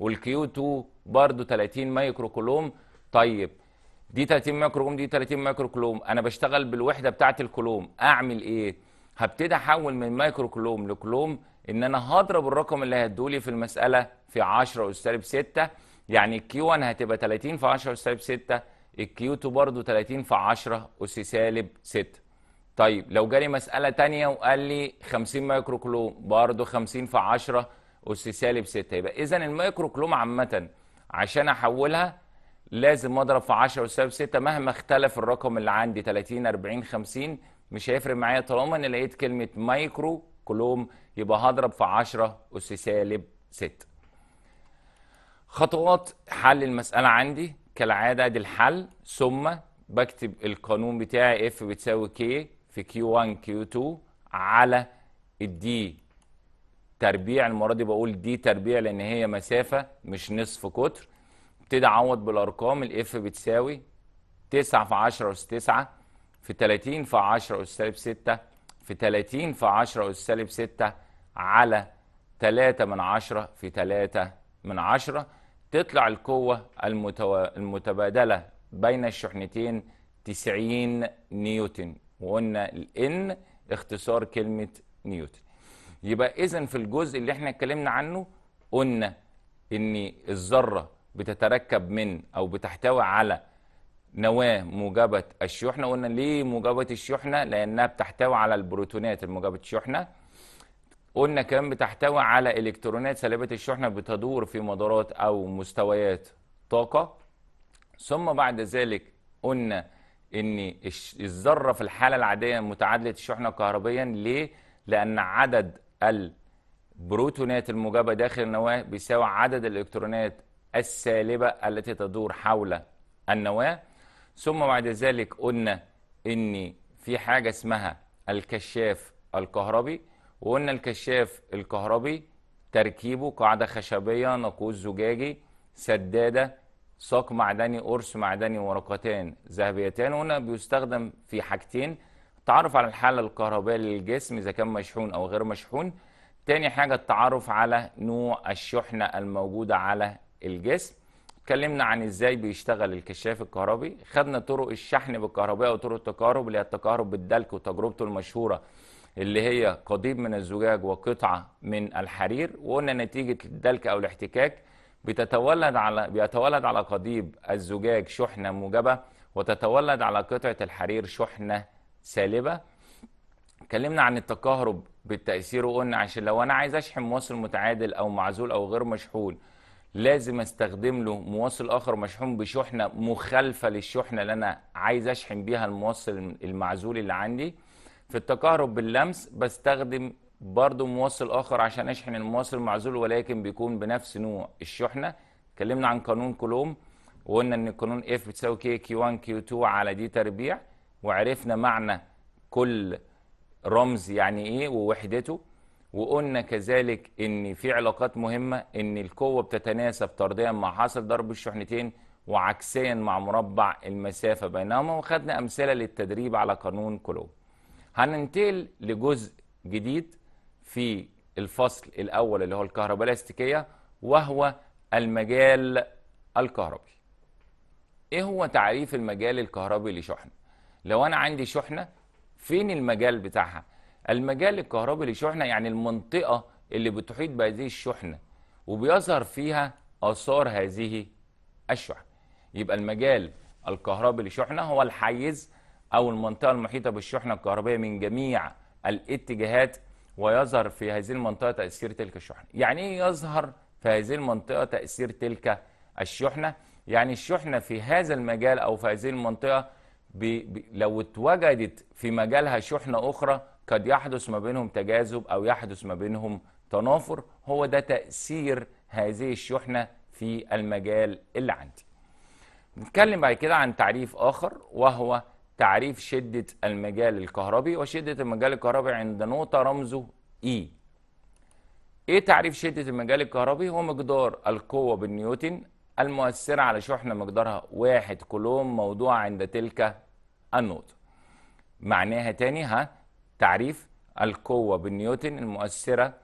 والكيو 2 برضه 30 مايكرو كولوم طيب دي 30 مايكرو كولوم دي 30 مايكرو كولوم انا بشتغل بالوحده بتاعه الكولوم اعمل ايه هبتدي احول من مايكرو كولوم لكولوم ان انا هضرب الرقم اللي هيدولي في المساله في 10 اس 6 يعني الكيو 1 هتبقى 30 في 10 سالب 6 الكيو 2 برضه 30 في 10 أس سالب 6 طيب لو جالي مسألة ثانيه وقال لي 50 مايكرو كلوم برضه 50 في 10 أس سالب 6 يبقى إذا المايكرو كلوم عامة عشان أحولها لازم أضرب في 10 أس سالب 6 مهما اختلف الرقم اللي عندي 30 40 50 مش هيفرق معايا طالما أنا لقيت كلمة مايكرو كلوم يبقى هضرب في 10 أس سالب 6 خطوات حل المسألة عندي كالعادة دي الحل ثم بكتب القانون بتاعي اف بتساوي كي في كيو 1 كيو 2 على الدي تربيع المرة دي بقول دي تربيع لأن هي مسافة مش نصف قطر ابتدي أعوض بالأرقام الإف بتساوي 9 في 10 أس 9 في 30 في 10 أس سالب 6 في 30 في 10 أس سالب 6 على 3 من 10 في 3 من 10 تطلع القوة المتبادلة بين الشحنتين 90 نيوتن وقلنا الان اختصار كلمة نيوتن يبقى إذا في الجزء اللي احنا اتكلمنا عنه قلنا إن الذرة بتتركب من أو بتحتوي على نواة موجبة الشحنة قلنا ليه موجبة الشحنة؟ لأنها بتحتوي على البروتونات الموجبة الشحنة قلنا كمان بتحتوي على الكترونات سالبه الشحنه بتدور في مدارات او مستويات طاقه ثم بعد ذلك قلنا ان الذره في الحاله العاديه متعادله الشحنه كهربيا ليه لان عدد البروتونات الموجبه داخل النواه بيساوي عدد الالكترونات السالبه التي تدور حول النواه ثم بعد ذلك قلنا ان في حاجه اسمها الكشاف الكهربي وقلنا الكشاف الكهربي تركيبه قاعدة خشبية ناقوس زجاجي سدادة ساق معدني قرص معدني ورقتان ذهبيتان وهنا بيستخدم في حاجتين التعرف على الحالة الكهربائية للجسم إذا كان مشحون أو غير مشحون تاني حاجة التعرف على نوع الشحنة الموجودة على الجسم اتكلمنا عن ازاي بيشتغل الكشاف الكهربي خدنا طرق الشحن بالكهرباء وطرق التكهرب اللي هي التكهرب بالدلك وتجربته المشهوره اللي هي قضيب من الزجاج وقطعة من الحرير وقلنا نتيجة الدلك أو الاحتكاك بتتولد على بيتولد على قضيب الزجاج شحنة موجبة وتتولد على قطعة الحرير شحنة سالبة اتكلمنا عن التكهرب بالتأثير وقلنا عشان لو أنا عايز أشحن مواصل متعادل أو معزول أو غير مشحون لازم استخدم له مواصل اخر مشحون بشحنه مخالفه للشحنه اللي انا عايز اشحن بيها المواصل المعزول اللي عندي في التكهرب باللمس بستخدم برضو موصل اخر عشان اشحن الموصل المعزول ولكن بيكون بنفس نوع الشحنه اتكلمنا عن قانون كولوم وقلنا ان القانون اف بتساوي كي كيو 1 كيو 2 على دي تربيع وعرفنا معنى كل رمز يعني ايه ووحدته وقلنا كذلك ان في علاقات مهمه ان القوه بتتناسب طرديا مع حاصل ضرب الشحنتين وعكسيا مع مربع المسافه بينهما وخدنا امثله للتدريب على قانون كولوم هننتقل لجزء جديد في الفصل الأول اللي هو الكهرباء الاستيكية وهو المجال الكهربي ايه هو تعريف المجال الكهربي لشحنة لو انا عندي شحنة فين المجال بتاعها المجال الكهربي لشحنة يعني المنطقة اللي بتحيط بهذه الشحنة وبيظهر فيها آثار هذه الشحنة يبقى المجال الكهربي لشحنة هو الحيز أو المنطقة المحيطة بالشحنة الكهربائية من جميع الاتجاهات ويظهر في هذه المنطقة تأثير تلك الشحنة يعني إيه يظهر في هذه المنطقة تأثير تلك الشحنة يعني الشحنة في هذا المجال أو في هذه المنطقة بي بي لو اتوجدت في مجالها شحنة أخرى قد يحدث ما بينهم تجاذب أو يحدث ما بينهم تنافر هو ده تأثير هذه الشحنة في المجال اللي عندي نتكلم بعد كده عن تعريف آخر وهو تعريف شدة المجال الكهربي وشدة المجال الكهربي عند نقطة رمزه E ايه تعريف شدة المجال الكهربي هو مقدار القوة بالنيوتن المؤثرة على شحنة مقدارها واحد كولوم موضوع عند تلك النقطة معناها تاني ها تعريف القوة بالنيوتن المؤثرة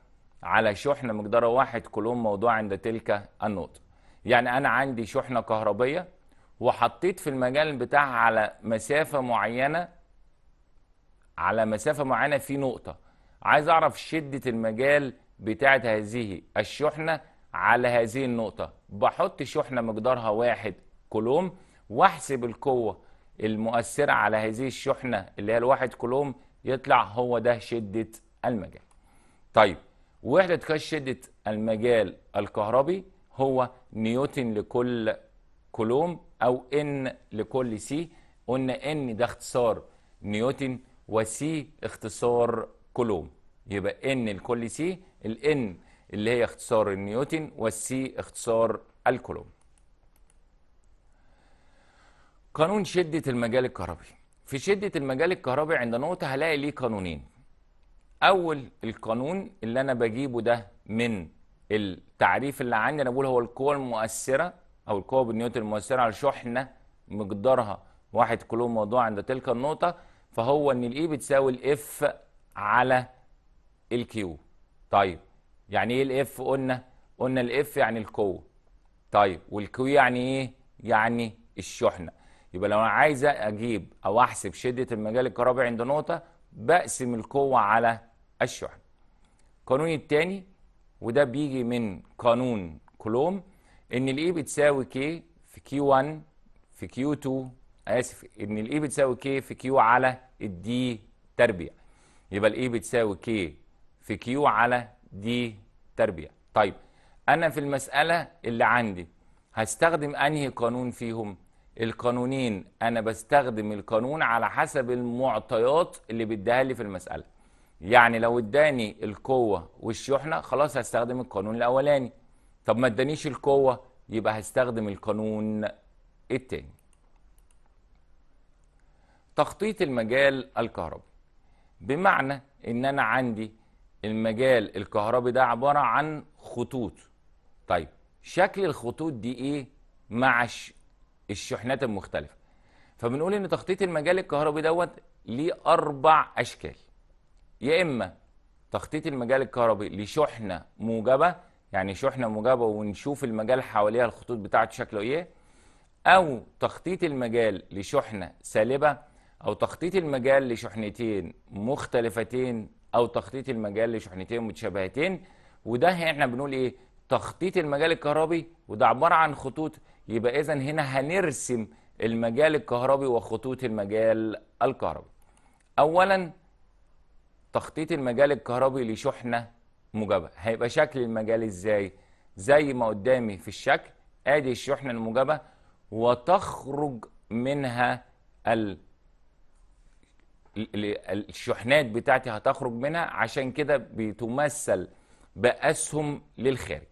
على شحنة مقدارها واحد كولوم موضوع عند تلك النقطة يعني أنا عندي شحنة كهربية وحطيت في المجال بتاعها على مسافة معينة على مسافة معينة في نقطة عايز أعرف شدة المجال بتاعت هذه الشحنة على هذه النقطة بحط شحنة مقدارها واحد كولوم واحسب القوة المؤثرة على هذه الشحنة اللي هي الواحد كولوم يطلع هو ده شدة المجال طيب وحدة كاش شدة المجال الكهربي هو نيوتن لكل كولوم او ان لكل سي قلنا ان ده اختصار نيوتن وسي اختصار كولوم يبقى ان لكل سي الان اللي هي اختصار النيوتن والسي اختصار الكولوم قانون شدة المجال الكهربي في شدة المجال الكهربي عند نقطة هلاقي ليه قانونين أول القانون اللي أنا بجيبه ده من التعريف اللي عندي أنا بقول هو القوة المؤثرة أو القوة بالنيوتن المؤثرة على شحنة مقدارها واحد كولوم موضوع عند تلك النقطة فهو إن الإي e بتساوي الإف على الكيو طيب يعني إيه الإف قلنا؟ قلنا الإف يعني القوة طيب والكيو يعني إيه؟ يعني الشحنة يبقى لو أنا عايز أجيب أو أحسب شدة المجال الكهربي عند نقطة بقسم القوة على الشحنة القانون الثاني وده بيجي من قانون كولوم ان الاي e بتساوي كي في كيو 1 في كيو 2 اسف ان الاي e بتساوي كي في كيو على الدي تربيع يبقى الاي e بتساوي كي في كيو على دي تربيع طيب انا في المساله اللي عندي هستخدم انهي قانون فيهم القانونين انا بستخدم القانون على حسب المعطيات اللي بيديها لي في المساله يعني لو اداني القوه والشحنه خلاص هستخدم القانون الاولاني طب ما ادانيش القوه يبقى هستخدم القانون التاني تخطيط المجال الكهربي بمعنى ان انا عندي المجال الكهربي ده عباره عن خطوط طيب شكل الخطوط دي ايه مع الشحنات المختلفه فبنقول ان تخطيط المجال الكهربي دوت ليه اربع اشكال يا اما تخطيط المجال الكهربي لشحنه موجبه يعني شحنه موجبه ونشوف المجال حواليها الخطوط بتاعته شكله ايه او تخطيط المجال لشحنه سالبه او تخطيط المجال لشحنتين مختلفتين او تخطيط المجال لشحنتين متشابهتين وده احنا بنقول ايه تخطيط المجال الكهربي وده عباره عن خطوط يبقى اذا هنا هنرسم المجال الكهربي وخطوط المجال الكهربي اولا تخطيط المجال الكهربي لشحنه موجبه هيبقى شكل المجال ازاي زي ما قدامي في الشكل ادي الشحنه الموجبه وتخرج منها ال الشحنات بتاعتي هتخرج منها عشان كده بتمثل بأسهم للخارج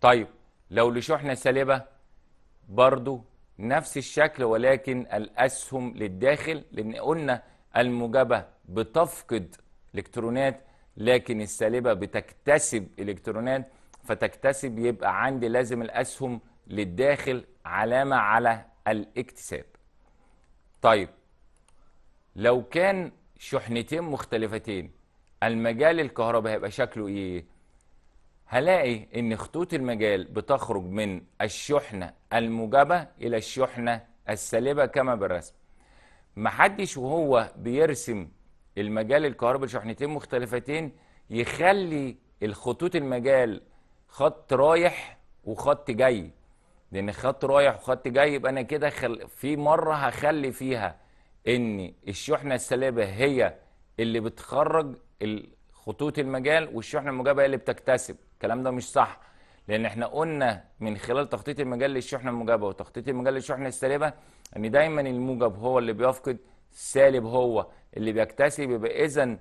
طيب لو لشحنة سالبة برضو نفس الشكل ولكن الأسهم للداخل لأن قلنا الموجبة بتفقد إلكترونات لكن السالبه بتكتسب الكترونات فتكتسب يبقى عندي لازم الاسهم للداخل علامه على الاكتساب. طيب لو كان شحنتين مختلفتين المجال الكهرباء هيبقى شكله ايه؟ هلاقي ان خطوط المجال بتخرج من الشحنه الموجبه الى الشحنه السالبه كما بالرسم. محدش وهو بيرسم المجال الكهربي لشحنتين مختلفتين يخلي الخطوط المجال خط رايح وخط جاي لان خط رايح وخط جاي يبقى انا كده خل... في مره هخلي فيها ان الشحنه السالبه هي اللي بتخرج خطوط المجال والشحنه الموجبه هي اللي بتكتسب الكلام ده مش صح لان احنا قلنا من خلال تخطيط المجال للشحنه الموجبه وتخطيط المجال للشحنه السالبه ان دايما الموجب هو اللي بيفقد سالب هو اللي بيكتسب يبقى اذا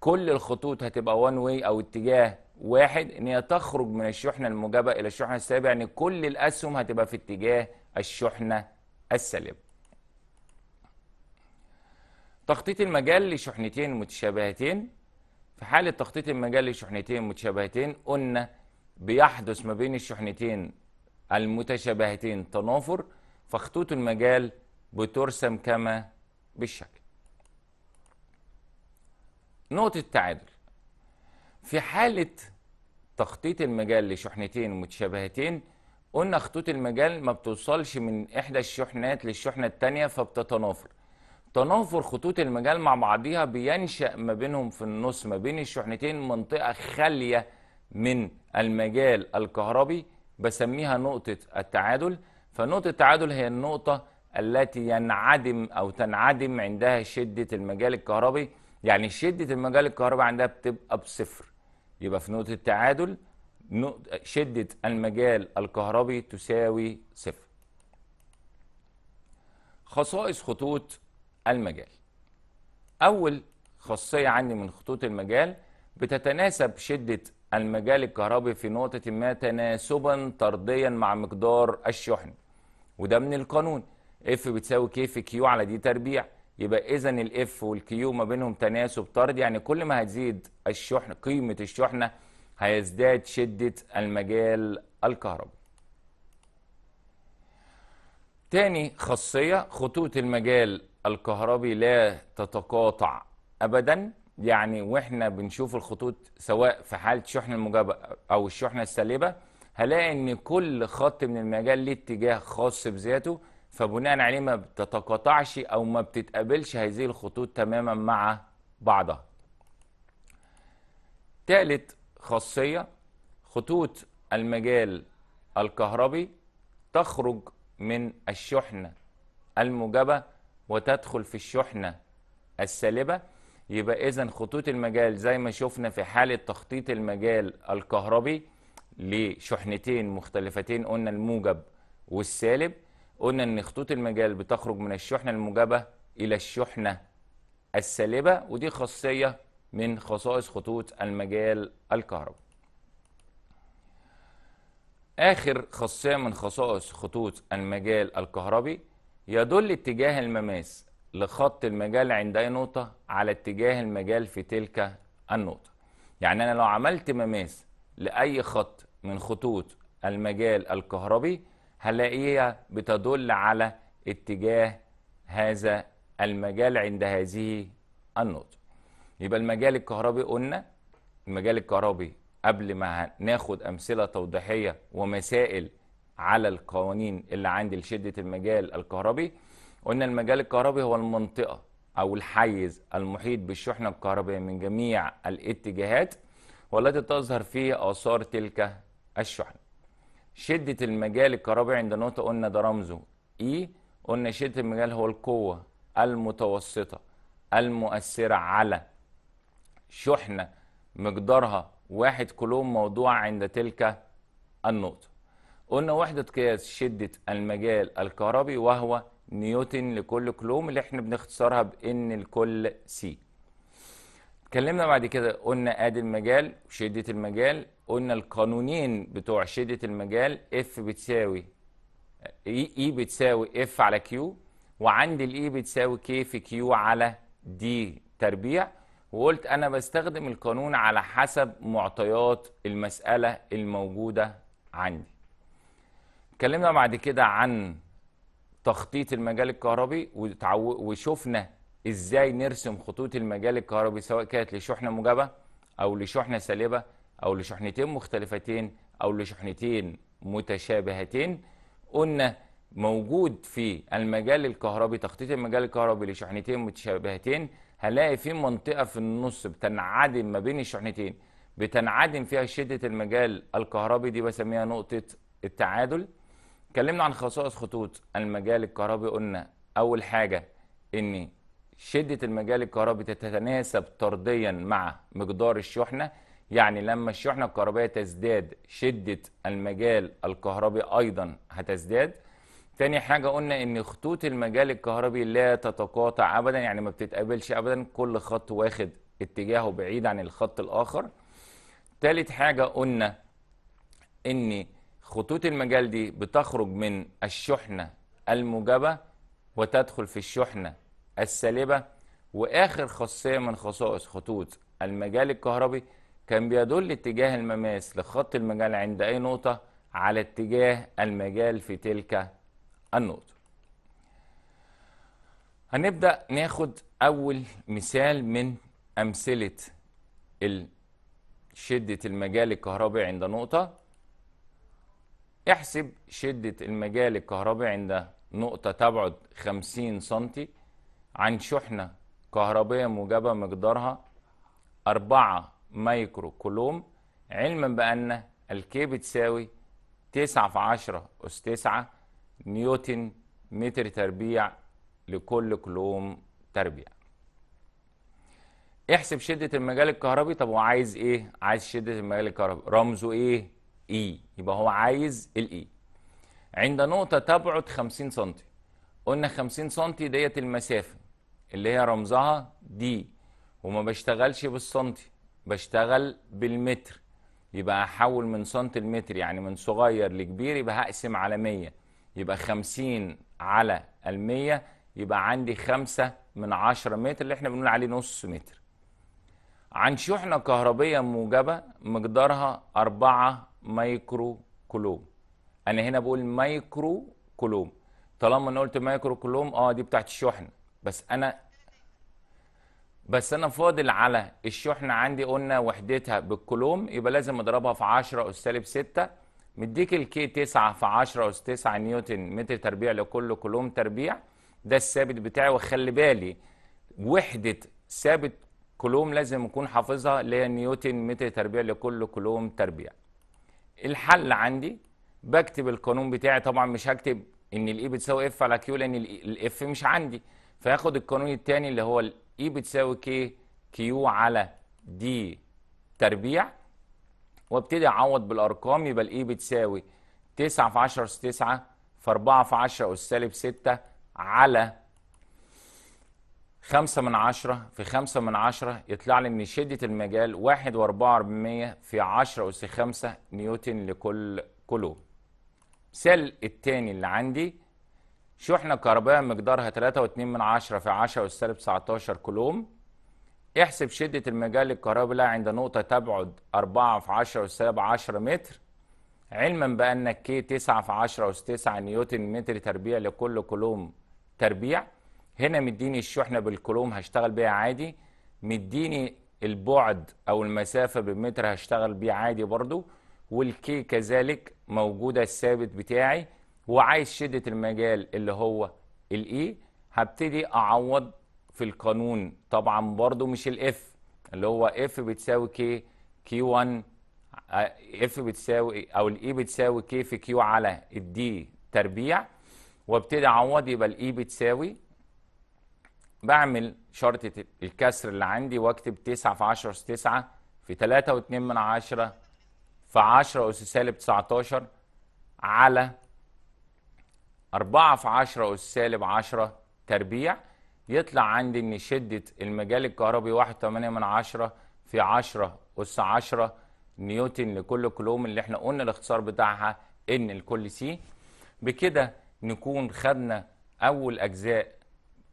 كل الخطوط هتبقى وان واي او اتجاه واحد ان هي تخرج من الشحنه الموجبه الى الشحنه السالبه يعني كل الاسهم هتبقى في اتجاه الشحنه السالبه. تخطيط المجال لشحنتين متشابهتين في حاله تخطيط المجال لشحنتين متشابهتين قلنا بيحدث ما بين الشحنتين المتشابهتين تنافر فخطوط المجال بترسم كما بالشكل نقطة التعادل في حالة تخطيط المجال لشحنتين متشابهتين قلنا خطوط المجال ما بتوصلش من إحدى الشحنات للشحنة التانية فبتتنافر تنافر خطوط المجال مع بعضيها بينشأ ما بينهم في النص ما بين الشحنتين منطقة خالية من المجال الكهربي بسميها نقطة التعادل فنقطة التعادل هي النقطة التي ينعدم او تنعدم عندها شده المجال الكهربي يعني شده المجال الكهربي عندها بتبقى بصفر يبقى في نقطه التعادل شده المجال الكهربي تساوي صفر خصائص خطوط المجال اول خاصيه عندي من خطوط المجال بتتناسب شده المجال الكهربي في نقطه ما تناسبا طرديا مع مقدار الشحن وده من القانون اف بتساوي كي في كيو على دي تربيع يبقى اذا الاف والكيو ما بينهم تناسب طرد يعني كل ما هتزيد الشحنه قيمه الشحنه هيزداد شده المجال الكهربي تاني خاصيه خطوط المجال الكهربي لا تتقاطع ابدا يعني واحنا بنشوف الخطوط سواء في حاله الشحنه الموجبه او الشحنه السالبه هلاقي ان كل خط من المجال ليه اتجاه خاص بذاته فبناء عليه ما بتتقاطعش او ما بتتقابلش هذه الخطوط تماما مع بعضها ثالث خاصيه خطوط المجال الكهربي تخرج من الشحنه الموجبه وتدخل في الشحنه السالبه يبقى اذا خطوط المجال زي ما شفنا في حاله تخطيط المجال الكهربي لشحنتين مختلفتين قلنا الموجب والسالب قلنا ان خطوط المجال بتخرج من الشحنه الموجبه الى الشحنه السالبه ودي خاصيه من خصائص خطوط المجال الكهربي اخر خاصيه من خصائص خطوط المجال الكهربي يدل اتجاه المماس لخط المجال عند اي نقطه على اتجاه المجال في تلك النقطه يعني انا لو عملت مماس لاي خط من خطوط المجال الكهربي هلاقيها بتدل على اتجاه هذا المجال عند هذه النقطة يبقى المجال الكهربي قلنا المجال الكهربي قبل ما ناخد أمثلة توضيحية ومسائل على القوانين اللي عند لشدة المجال الكهربي قلنا المجال الكهربي هو المنطقة أو الحيز المحيط بالشحنة الكهربية من جميع الاتجاهات والتي تظهر فيه آثار تلك الشحنة شدة المجال الكهربي عند نقطة قلنا ده رمزه إي e قلنا شدة المجال هو القوة المتوسطة المؤثرة على شحنة مقدارها واحد كولوم موضوع عند تلك النقطة قلنا وحدة قياس شدة المجال الكهربي وهو نيوتن لكل كلوم اللي احنا بنختصرها بإن الكل سي اتكلمنا بعد كده قلنا ادي المجال وشده المجال قلنا القانونين بتوع شده المجال اف بتساوي اي e، e بتساوي اف على كيو وعندي الاي e بتساوي كي في كيو على دي تربيع وقلت انا بستخدم القانون على حسب معطيات المساله الموجوده عندي اتكلمنا بعد كده عن تخطيط المجال الكهربي وشفنا ازاي نرسم خطوط المجال الكهربي سواء كانت لشحنه موجبه او لشحنه سالبه او لشحنتين مختلفتين او لشحنتين متشابهتين قلنا موجود في المجال الكهربي تخطيط المجال الكهربي لشحنتين متشابهتين هنلاقي في منطقه في النص بتنعدم ما بين الشحنتين بتنعدم فيها شده المجال الكهربي دي بسميها نقطه التعادل اتكلمنا عن خصائص خطوط المجال الكهربي قلنا اول حاجه ان شدة المجال الكهربي تتناسب طرديا مع مقدار الشحنة يعني لما الشحنة الكهربائية تزداد شدة المجال الكهربي أيضا هتزداد تاني حاجة قلنا إن خطوط المجال الكهربي لا تتقاطع أبدا يعني ما بتتقابلش أبدا كل خط واخد اتجاهه بعيد عن الخط الآخر تالت حاجة قلنا إن خطوط المجال دي بتخرج من الشحنة الموجبة وتدخل في الشحنة السالبة وآخر خاصية من خصائص خطوط المجال الكهربي كان بيدل اتجاه المماس لخط المجال عند أي نقطة على اتجاه المجال في تلك النقطة هنبدأ ناخد أول مثال من أمثلة شدة المجال الكهربي عند نقطة احسب شدة المجال الكهربي عند نقطة تبعد 50 سنتي عن شحنة كهربية موجبة مقدارها أربعة مايكرو كولوم علما بأن الكي بتساوي تسعة في عشرة أس تسعة نيوتن متر تربيع لكل كولوم تربيع احسب شدة المجال الكهربي طب هو عايز ايه؟ عايز شدة المجال الكهربي رمزه ايه؟ اي e. يبقى هو عايز الاي e. عند نقطة تبعد 50 سم قلنا 50 سم ديت المسافة اللي هي رمزها دي وما بشتغلش بالسنتي بشتغل بالمتر يبقى هحول من سنتي لمتر يعني من صغير لكبير يبقى هقسم على 100 يبقى 50 على ال 100 يبقى عندي 5 من 10 متر اللي احنا بنقول عليه نص متر عن شحنة كهربية موجبة مقدارها 4 مايكرو كولوم انا هنا بقول مايكرو كولوم طالما انا قلت مايكرو كولوم اه دي بتاعت الشحنه بس انا بس انا فاضل على الشحنه عندي قلنا وحدتها بالكولوم يبقى لازم اضربها في 10 اس سالب 6 مديك الكي 9 في 10 اس 9 نيوتن متر تربيع لكل كولوم تربيع ده الثابت بتاعي وخلي بالي وحده ثابت كولوم لازم اكون حافظها اللي هي نيوتن متر تربيع لكل كولوم تربيع الحل عندي بكتب القانون بتاعي طبعا مش هكتب ان الاي e بتساوي اف على كيو لان الاف e، مش عندي فياخد القانون الثاني اللي هو الاي e بتساوي كي كيو على دي تربيع وابتدي اعوض بالارقام يبقى الاي e بتساوي 9 في 10 اس 9 في 4 في 10 اس سالب 6 على 5 من 10 في 5 من 10 يطلع لي ان شدة المجال 1.4% في 10 أس 5 نيوتن لكل كولوم. مثال الثاني اللي عندي شحنة كهربائية مقدارها 3.2 من عشرة في 10 أس سالب 19 كولوم احسب شدة المجال الكهربي لها عند نقطة تبعد 4 في 10 أس سالب 10 متر علما بأن كي 9 في 10 أس 9 نيوتن متر تربيع لكل كولوم تربيع هنا مديني الشحنة بالكولوم هشتغل بيها عادي مديني البعد أو المسافة بالمتر هشتغل بيه عادي برضو والكي كذلك موجودة الثابت بتاعي وعايز شده المجال اللي هو الاي e، هبتدي اعوض في القانون طبعا برضو مش الاف اللي هو اف بتساوي كي كي 1 اف بتساوي او الاي e بتساوي كي في كيو على الدي تربيع وابتدي اعوض يبقى الاي e بتساوي بعمل شرطة الكسر اللي عندي واكتب 9 في 10 أس 9 في 3 و2 من 10 في 10 أس سالب 19 على 4 في 10 أس سالب 10 تربيع يطلع عندي إن شدة المجال الكهربي 1.8 من 10 في 10 أس 10 نيوتن لكل كلوم اللي احنا قلنا الاختصار بتاعها ان لكل سي بكده نكون خدنا اول اجزاء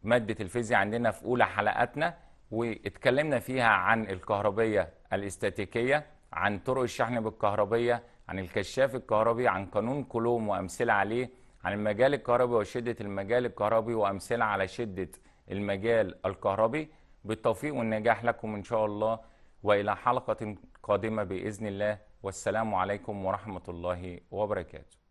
ماده الفيزياء عندنا في اولى حلقاتنا واتكلمنا فيها عن الكهربيه الاستاتيكيه عن طرق الشحن بالكهربيه عن الكشاف الكهربي عن قانون كولوم وامثله عليه عن المجال الكهربي وشدة المجال الكهربي وأمثلة على شدة المجال الكهربي بالتوفيق والنجاح لكم إن شاء الله وإلى حلقة قادمة بإذن الله والسلام عليكم ورحمة الله وبركاته